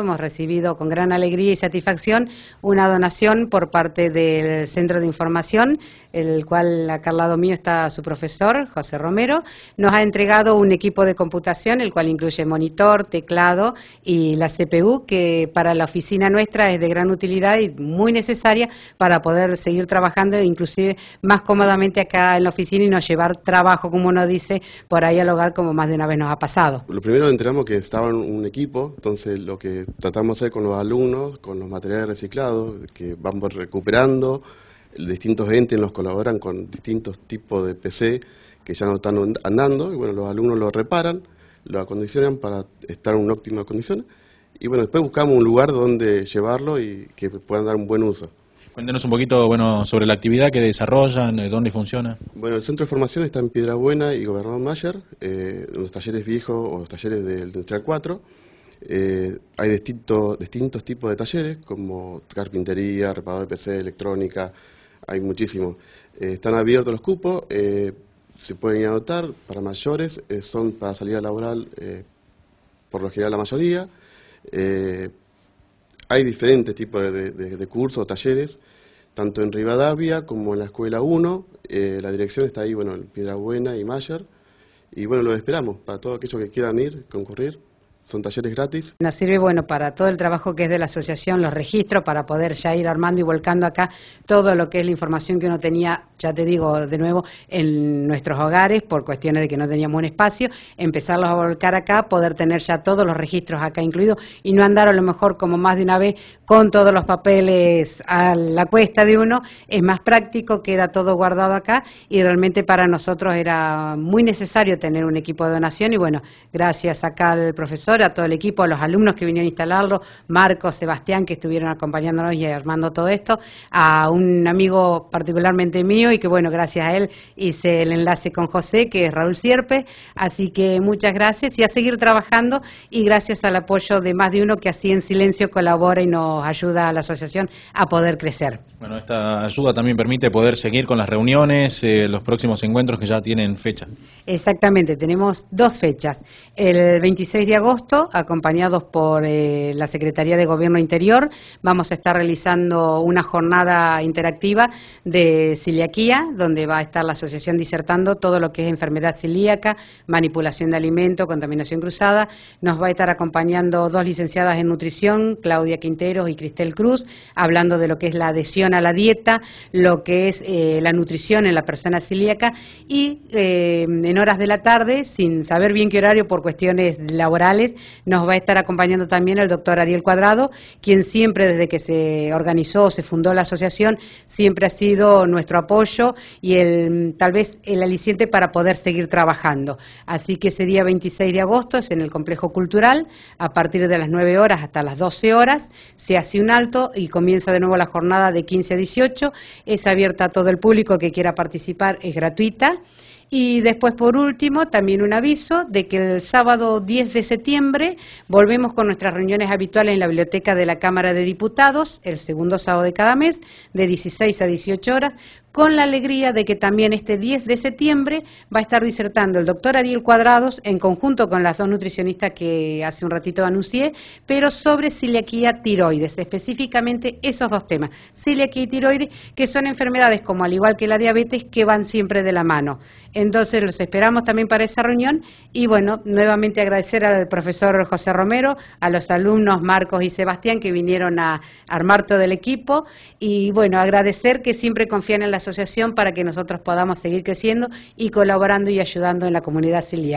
Hemos recibido con gran alegría y satisfacción una donación por parte del Centro de Información, el cual acá al lado mío está su profesor, José Romero. Nos ha entregado un equipo de computación, el cual incluye monitor, teclado y la CPU, que para la oficina nuestra es de gran utilidad y muy necesaria para poder seguir trabajando, e inclusive más cómodamente acá en la oficina y no llevar trabajo, como uno dice, por ahí al hogar, como más de una vez nos ha pasado. Lo primero enteramos que estaba un equipo, entonces lo que tratamos de con los alumnos, con los materiales reciclados que vamos recuperando. Distintos entes nos colaboran con distintos tipos de PC que ya no están andando, y bueno, los alumnos lo reparan, lo acondicionan para estar en una óptima condición, y bueno, después buscamos un lugar donde llevarlo y que puedan dar un buen uso. Cuéntenos un poquito sobre la actividad que desarrollan, eh, dónde funciona. Bueno, el centro de formación está en Piedra Buena y Gobernador Mayer, eh, en los talleres viejos o los talleres del Industrial 4. Eh, hay distintos, distintos tipos de talleres, como carpintería, reparador de PC, electrónica, hay muchísimos. Eh, están abiertos los cupos, eh, se pueden anotar para mayores, son para salida laboral por lo general la mayoría. hay diferentes tipos de, cursos o talleres, tanto en Rivadavia como en la Escuela 1. la dirección está ahí, bueno, en Piedra Buena y Mayer. Y bueno, los esperamos para todos aquellos que quieran ir, concurrir son talleres gratis. Nos sirve, bueno, para todo el trabajo que es de la asociación, los registros, para poder ya ir armando y volcando acá todo lo que es la información que uno tenía, ya te digo de nuevo, en nuestros hogares, por cuestiones de que no teníamos un espacio, empezarlos a volcar acá, poder tener ya todos los registros acá incluidos y no andar a lo mejor como más de una vez con todos los papeles a la cuesta de uno, es más práctico, queda todo guardado acá y realmente para nosotros era muy necesario tener un equipo de donación y bueno, gracias acá al profesor a todo el equipo, a los alumnos que vinieron a instalarlo, Marcos, Sebastián, que estuvieron acompañándonos y armando todo esto, a un amigo particularmente mío y que bueno, gracias a él hice el enlace con José, que es Raúl Sierpe. Así que muchas gracias y a seguir trabajando y gracias al apoyo de más de uno que así en silencio colabora y nos ayuda a la asociación a poder crecer. Bueno, esta ayuda también permite poder seguir con las reuniones, eh, los próximos encuentros que ya tienen fecha. Exactamente, tenemos dos fechas. El 26 de agosto acompañados por eh, la Secretaría de Gobierno Interior. Vamos a estar realizando una jornada interactiva de celiaquía, donde va a estar la asociación disertando todo lo que es enfermedad celíaca, manipulación de alimento, contaminación cruzada. Nos va a estar acompañando dos licenciadas en nutrición, Claudia Quinteros y Cristel Cruz, hablando de lo que es la adhesión a la dieta, lo que es eh, la nutrición en la persona celíaca y eh, en horas de la tarde, sin saber bien qué horario por cuestiones laborales, nos va a estar acompañando también el doctor Ariel Cuadrado, quien siempre desde que se organizó, se fundó la asociación, siempre ha sido nuestro apoyo y el, tal vez el aliciente para poder seguir trabajando. Así que ese día 26 de agosto es en el Complejo Cultural, a partir de las 9 horas hasta las 12 horas, se hace un alto y comienza de nuevo la jornada de 15 a 18. Es abierta a todo el público que quiera participar, es gratuita. Y después, por último, también un aviso de que el sábado 10 de septiembre volvemos con nuestras reuniones habituales en la biblioteca de la Cámara de Diputados, el segundo sábado de cada mes, de 16 a 18 horas, con la alegría de que también este 10 de septiembre va a estar disertando el doctor Ariel Cuadrados, en conjunto con las dos nutricionistas que hace un ratito anuncié, pero sobre celiaquía tiroides, específicamente esos dos temas, celiaquía y tiroides, que son enfermedades como al igual que la diabetes, que van siempre de la mano. Entonces los esperamos también para esa reunión y bueno, nuevamente agradecer al profesor José Romero, a los alumnos Marcos y Sebastián que vinieron a armar todo el equipo y bueno, agradecer que siempre confían en las asociación para que nosotros podamos seguir creciendo y colaborando y ayudando en la comunidad celíaca.